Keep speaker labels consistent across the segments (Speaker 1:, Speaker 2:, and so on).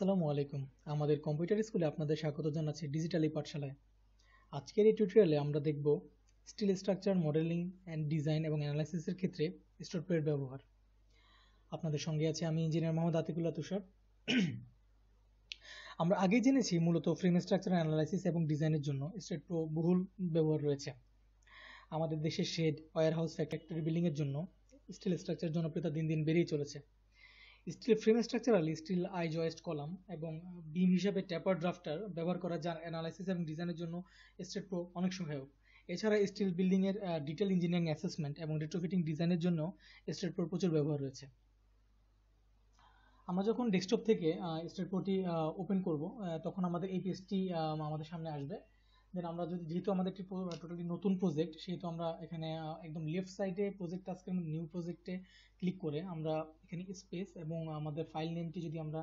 Speaker 1: সালামু আলাইকুম আমাদের কম্পিউটার স্কুলে আপনাদের স্বাগত জানাচ্ছি ডিজিটালি পাঠশালায় আজকের এই টিউটোরিয়ালে আমরা দেখব steel structure modelling and design এবং অ্যানালাইসিসের ক্ষেত্রে স্টোরপ্রের ব্যবহার আপনাদের সঙ্গে আছে আমি ইঞ্জিনিয়ার মোহাম্মদ আতিকুল্লা তুষার আমরা আগেই জেনেছি মূলত ফ্রেম স্ট্রাকচার অ্যানালাইসিস এবং ডিজাইনের জন্য স্টেট প্রো বহুল ব্যবহার রয়েছে আমাদের দেশে শেড ওয়ারহাউস ফ্যাক্টরি বিল্ডিংয়ের জন্য স্টিল স্ট্রাকচার জনপ্রিয়তা দিন দিন বেড়েই চলেছে steel frame structurally steel I joist column এবং বিম হিসাবে ট্যাপার ড্রাফটার ব্যবহার করা যার অ্যানালাইসিস এবং ডিজাইনের জন্য স্টেট প্রো অনেক সহায়ক এছাড়া স্টিল বিল্ডিংয়ের ডিটেল ইঞ্জিনিয়ারিং অ্যাসেসমেন্ট এবং রেট্রোফিটিং ডিজাইনের জন্য স্টেট প্রোর প্রচুর ব্যবহার রয়েছে আমরা যখন ডেস্কটপ থেকে স্টেট প্রোটি ওপেন করব তখন আমাদের এই পেজটি আমাদের সামনে আসবে দেন আমরা যদি যেহেতু আমাদের একটি টোটালি নতুন প্রজেক্ট সেহেতু আমরা এখানে একদম লেফট সাইডে প্রজেক্ট আজকে নিউ প্রজেক্টে ক্লিক করে আমরা এখানে স্পেস এবং আমাদের ফাইল নেমটি যদি আমরা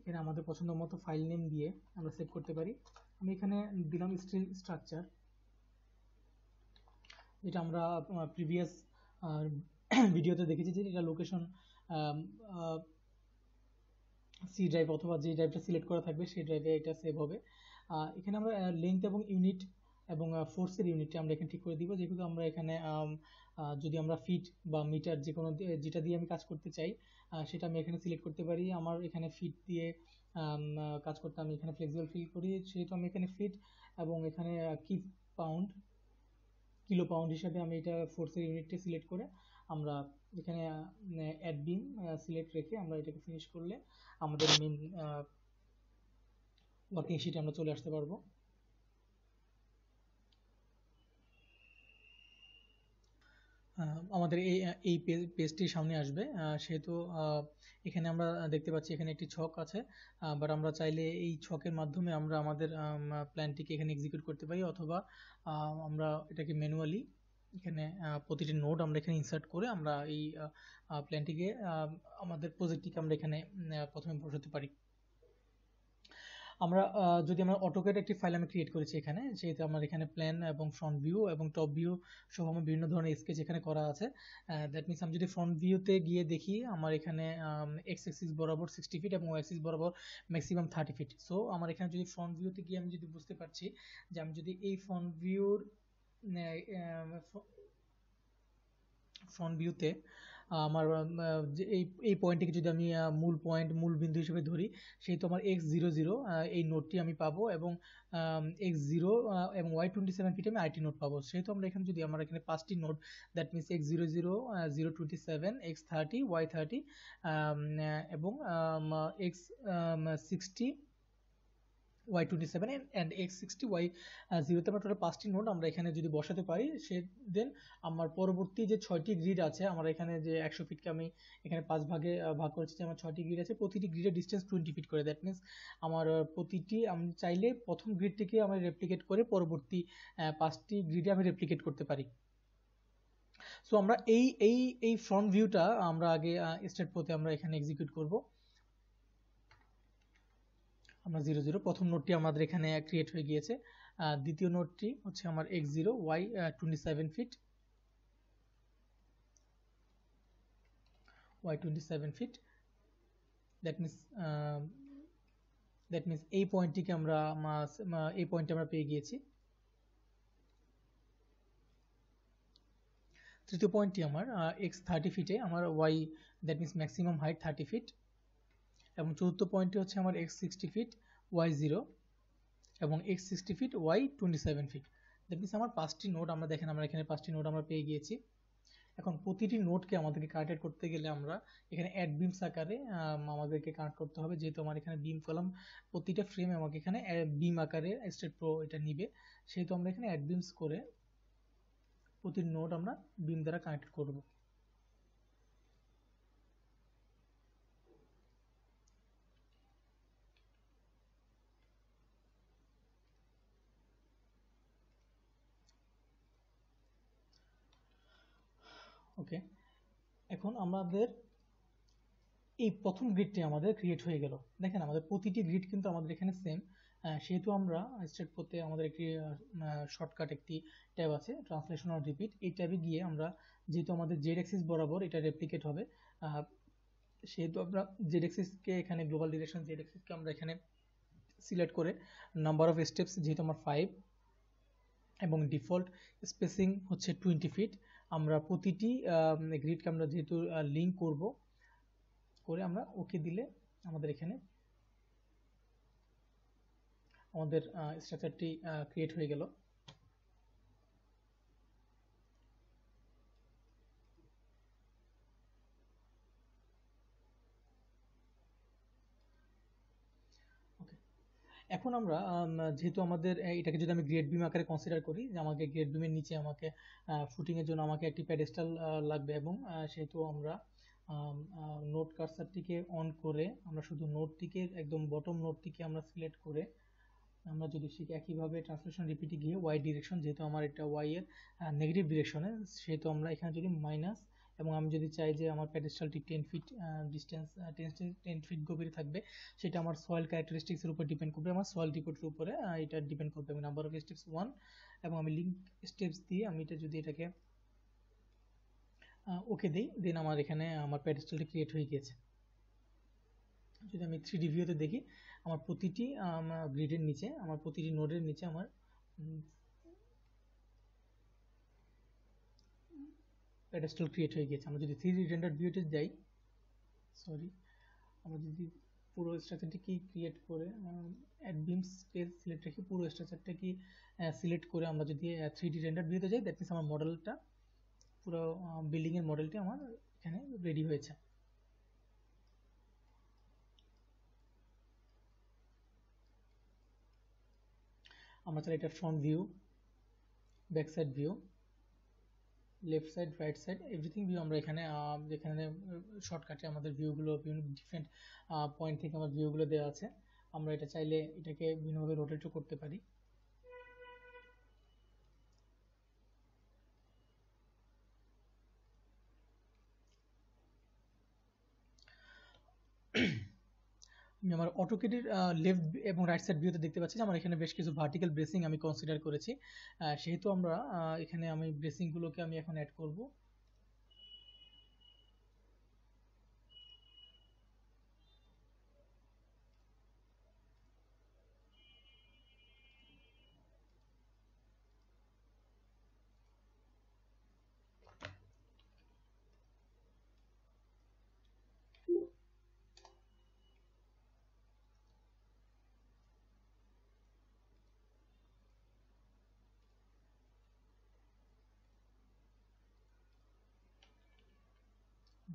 Speaker 1: এখানে আমাদের পছন্দ মতো ফাইল নেম দিয়ে আমরা সেভ করতে পারি আমি এখানে দিলাম স্ট্রিং স্ট্রাকচার যেটা আমরা প্রিভিয়াস ভিডিওতে দেখেছি যে এটা লোকেশন সি ড্রাইভ অথবা যে ড্রাইভটা সিলেক্ট করা থাকবে সেই ড্রাইভে এটা সেভ হবে এখানে আমরা লেন্থ এবং ইউনিট এবং ফোর্সের ইউনিটটা আমরা এখানে ঠিক করে দিব যেহেতু আমরা এখানে যদি আমরা ফিট বা মিটার যে কোনো যেটা দিয়ে আমি কাজ করতে চাই সেটা আমি এখানে সিলেক্ট করতে পারি আমার এখানে ফিট দিয়ে কাজ করতে আমি এখানে ফ্লেক্সিবল ফিল করি সেহেতু আমি এখানে ফিট এবং এখানে কি পাউন্ড কিলো পাউন্ড হিসাবে আমি এটা ফোর্সের ইউনিটটা সিলেক্ট করে আমরা এখানে অ্যাড বিম সিলেক্ট রেখে আমরা এটাকে ফিনিশ করলে আমাদের মেন ওয়ার্কিং শিটে আমরা চলে আসতে পারবো আমাদের এই এই পেজটি সামনে আসবে সেহেতু এখানে আমরা দেখতে পাচ্ছি এখানে একটি ছক আছে বাট আমরা চাইলে এই ছকের মাধ্যমে আমরা আমাদের প্ল্যানটিকে এখানে এক্সিকিউট করতে পারি অথবা আমরা এটাকে ম্যানুয়ালি এখানে প্রতিটি নোট আমরা এখানে ইনসার্ট করে আমরা এই প্ল্যানটিকে আমাদের প্রজেক্টটিকে আমরা এখানে প্রথমে বসাতে পারি আমরা যদি আমরা অটোকেট একটি ফাইল আমি ক্রিয়েট করেছি এখানে যেহেতু আমার এখানে প্ল্যান এবং ফ্রন্ট ভিউ এবং টপ ভিউ সহ আমার বিভিন্ন ধরনের স্কেচ এখানে করা আছে দ্যাট মিনস আমি যদি ফ্রন্ট ভিউতে গিয়ে দেখি আমার এখানে এক্স এক্সিস বরাবর সিক্সটি ফিট এবং এক্সিস বরাবর ম্যাক্সিমাম থার্টি ফিট সো আমার এখানে যদি ফ্রন্ট ভিউতে গিয়ে আমি যদি বুঝতে পারছি যে আমি যদি এই ফ্রন্ট ভিউর ফ্রন্ট ভিউতে আমার এই এই পয়েন্টটিকে যদি আমি মূল পয়েন্ট মূল বিন্দু হিসেবে ধরি সেই তো আমার এক্স জিরো জিরো এই নোটটি আমি পাবো এবং এক্স জিরো এবং ওয়াই টোয়েন্টি সেভেন ফিটে আমি আইটি নোট পাবো সেহেতু আমরা এখানে যদি আমার এখানে পাঁচটি note that means x zero zero zero twenty seven x thirty y thirty এবং x sixty y twenty seven and x sixty y জিরোতে আমরা টোটাল পাঁচটি নোট আমরা এখানে যদি বসাতে পারি সে দেন আমার পরবর্তী যে ছয়টি গ্রিড আছে আমার এখানে যে একশো ফিটকে আমি এখানে পাঁচ ভাগে ভাগ করেছি যে আমার ছয়টি গ্রিড আছে প্রতিটি গ্রিডের ডিস্টেন্স টোয়েন্টি ফিট করে দ্যাট মিনস আমার প্রতিটি আমি চাইলে প্রথম গ্রিডটিকে আমি রেপ্লিকেট করে পরবর্তী পাঁচটি গ্রিডে আমি রেপ্লিকেট করতে পারি সো আমরা এই এই এই ফ্রন্ট ভিউটা আমরা আগে স্টেট পোতে আমরা এখানে এক্সিকিউট করবো আমরা জিরো জিরো প্রথম নোটটি আমাদের এখানে ক্রিয়েট হয়ে গিয়েছে দ্বিতীয় নোটটি হচ্ছে আমার x zero y twenty seven feet y twenty seven feet that means that means এই পয়েন্টটিকে আমরা এই পয়েন্টে আমরা পেয়ে গিয়েছি তৃতীয় পয়েন্টটি আমার এক্স থার্টি ফিটে আমার y that means maximum height thirty feet এবং চতুর্থ পয়েন্টটি হচ্ছে আমার x sixty feet y zero এবং x sixty feet y twenty seven feet that means আমার পাঁচটি নোট আমরা দেখেন আমরা এখানে পাঁচটি নোট আমরা পেয়ে গিয়েছি এখন প্রতিটি নোটকে আমাদেরকে কার্টেড করতে গেলে আমরা এখানে অ্যাড বিমস আকারে আমাদেরকে কানেক্ট করতে হবে যেহেতু আমার এখানে বিম কলাম প্রতিটা ফ্রেম আমাকে এখানে বিম আকারে স্টেট প্রো এটা নিবে সেহেতু আমরা এখানে অ্যাড বিমস করে প্রতিটি নোট আমরা বিম দ্বারা কানেক্ট করবো ওকে এখন আমাদের এই প্রথম গ্রিডটি আমাদের ক্রিয়েট হয়ে গেল দেখেন আমাদের প্রতিটি গ্রিড কিন্তু আমাদের এখানে সেম সেহেতু আমরা স্টেট করতে আমাদের একটি শর্টকাট একটি ট্যাব আছে ট্রান্সলেশন আর রিপিট এই ট্যাবে গিয়ে আমরা যেহেতু আমাদের জেড এক্সিস বরাবর এটা রেপ্লিকেট হবে সেহেতু আমরা জেড এক্সিসকে এখানে গ্লোবাল ডিরেকশন জেড এক্সিসকে আমরা এখানে সিলেক্ট করে নাম্বার অফ স্টেপস যেহেতু আমার ফাইভ এবং ডিফল্ট স্পেসিং হচ্ছে টোয়েন্টি ফিট আমরা প্রতিটি গ্রিডকে আমরা যেহেতু লিঙ্ক করব করে আমরা ওকে দিলে আমাদের এখানে আমাদের স্ট্রাকচারটি ক্রিয়েট হয়ে গেল এখন আমরা যেহেতু আমাদের এটাকে যদি আমি গ্রেড বিম আকারে কনসিডার করি যে আমাকে গ্রেড বিমের নিচে আমাকে ফুটিংয়ের জন্য আমাকে একটি প্যাডেস্টাল লাগবে এবং সেহেতু আমরা নোট কার্সারটিকে অন করে আমরা শুধু নোটটিকে একদম বটম নোটটিকে আমরা সিলেক্ট করে আমরা যদি শিখি একইভাবে ট্রান্সলেশন রিপিটে গিয়ে ওয়াই ডিরেকশন যেহেতু আমার এটা ওয়াই এর নেগেটিভ ডিরেকশনে সেহেতু আমরা এখানে যদি মাইনাস এবং আমি যদি চাই যে আমার প্যাডেস্টলটি ten feet distance ten ten feet গভীরে থাকবে সেটা আমার সয়েল ক্যারেক্টারিস্টিক্সের উপর ডিপেন্ড করবে আমার সয়েল রিপোর্টের উপরে এটা ডিপেন্ড করবে আমি নাম্বার অফ স্টেপস ওয়ান এবং আমি লিঙ্ক স্টেপস দিয়ে আমি এটা যদি এটাকে ওকে দিই দেন আমার এখানে আমার প্যাডেস্টলটি ক্রিয়েট হয়ে গিয়েছে যদি আমি থ্রি ডিভিওতে দেখি আমার প্রতিটি গ্রিডের নিচে আমার প্রতিটি নোডের নিচে আমার এটা স্টিল ক্রিয়েট হয়ে গেছে আমরা যদি থ্রি রেন্ডার ভিউতে যাই সরি আমরা যদি পুরো স্ট্রাকচারটি ক্রিয়েট করে অ্যাড বিম স্পেস সিলেক্ট রেখে পুরো স্ট্রাকচারটাকে সিলেক্ট করে আমরা যদি থ্রি ডি রেন্ডার ভিউতে যাই দ্যাট মিনস আমার মডেলটা পুরো বিল্ডিংয়ের মডেলটি আমার এখানে রেডি হয়েছে আমরা চাই এটা front view back side view left side right side everything view আমরা এখানে যেখানে শর্টকাটে আমাদের ভিউগুলো ডিফারেন্ট পয়েন্ট থেকে আমার ভিউগুলো দেওয়া আছে আমরা এটা চাইলে এটাকে বিভিন্নভাবে রোটেটও করতে পারি আমি আমার অটোকেটের লেফট এবং রাইট সাইড ভিউতে দেখতে পাচ্ছি যে আমার এখানে বেশ কিছু ভার্টিক্যাল ব্রেসিং আমি কনসিডার করেছি সেহেতু আমরা এখানে আমি ব্রেসিংগুলোকে আমি এখন অ্যাড করবো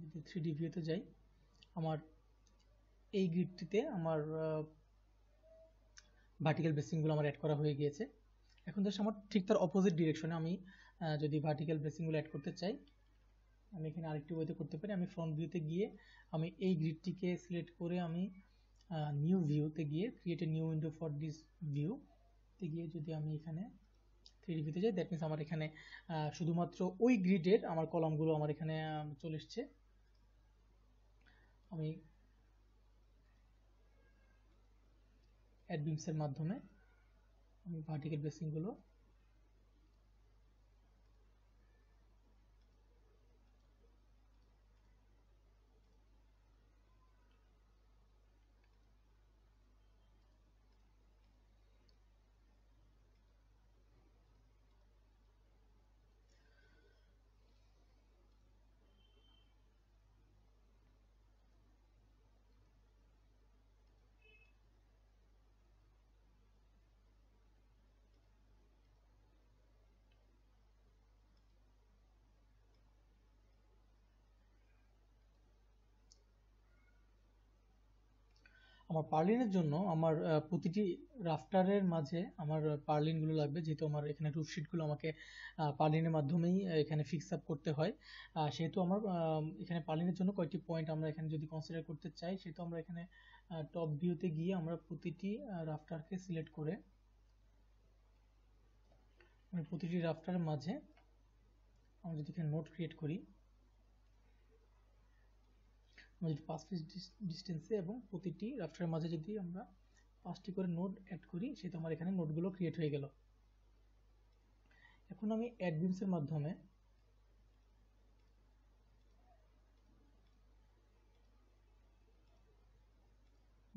Speaker 1: যদি থ্রি ডি ভিউতে যাই আমার এই গ্রিডটিতে আমার ভার্টিক্যাল ব্রেসিংগুলো আমার অ্যাড করা হয়ে গিয়েছে এখন দেখ আমার ঠিক তার অপোজিট ডিরেকশনে আমি যদি ভার্টিক্যাল ব্রেসিংগুলো অ্যাড করতে চাই আমি এখানে আরেকটি ওয়েতে করতে পারি আমি ফ্রন্ট ভিউতে গিয়ে আমি এই গ্রিডটিকে সিলেক্ট করে আমি নিউ ভিউতে গিয়ে create a new window for this ভিউতে গিয়ে যদি আমি এখানে থ্রি ভিউতে যাই দ্যাট মিনস আমার এখানে শুধুমাত্র ওই গ্রিডের আমার কলামগুলো আমার এখানে চলে এসছে আমি অ্যাডবিমসের মাধ্যমে আমি পার্টিকেল বেসিংগুলো আমার পার্লিনের জন্য আমার প্রতিটি রাফটারের মাঝে আমার পার্লিনগুলো লাগবে যেহেতু আমার এখানে রুফশিটগুলো আমাকে পার্লিনের মাধ্যমেই এখানে ফিক্স আপ করতে হয় সেহেতু আমার এখানে পার্লিনের জন্য কয়েকটি পয়েন্ট আমরা এখানে যদি কনসিডার করতে চাই সেহেতু আমরা এখানে টপ ভিউতে গিয়ে আমরা প্রতিটি রাফটারকে সিলেক্ট করে প্রতিটি রাফটারের মাঝে আমরা যদি এখানে নোট ক্রিয়েট করি যদি পাঁচ ফিট ডিস্টেন্সে এবং প্রতিটি রাফটারের মাঝে যদি আমরা পাঁচটি করে নোট অ্যাড করি সেটা আমার এখানে নোটগুলো ক্রিয়েট হয়ে গেল এখন আমি অ্যাডবিমসের মাধ্যমে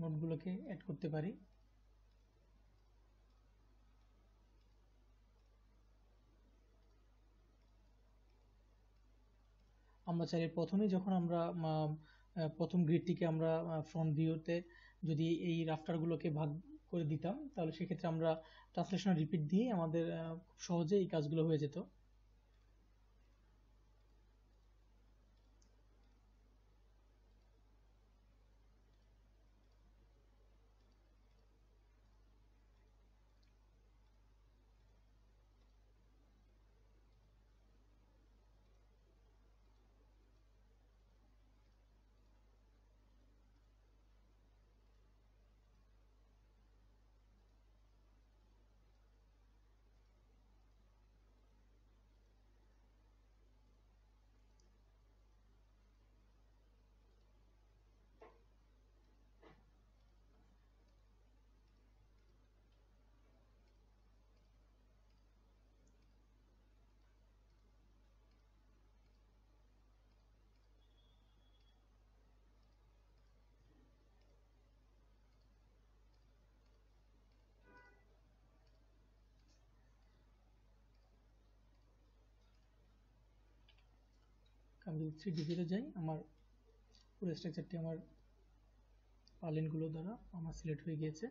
Speaker 1: নোটগুলোকে অ্যাড করতে পারি আমরা চাইলে প্রথমে যখন আমরা প্রথম গ্রিডটিকে আমরা ফ্রন্ট ভিউতে যদি এই রাফটারগুলোকে ভাগ করে দিতাম তাহলে সেক্ষেত্রে আমরা ট্রান্সলেশন রিপিট দিয়ে আমাদের খুব সহজে এই কাজগুলো হয়ে যেত আমি যদি থ্রি ডিজিটে যাই আমার পুরো স্ট্রাকচারটি আমার পার্লেনগুলো দ্বারা আমার সিলেক্ট হয়ে গিয়েছে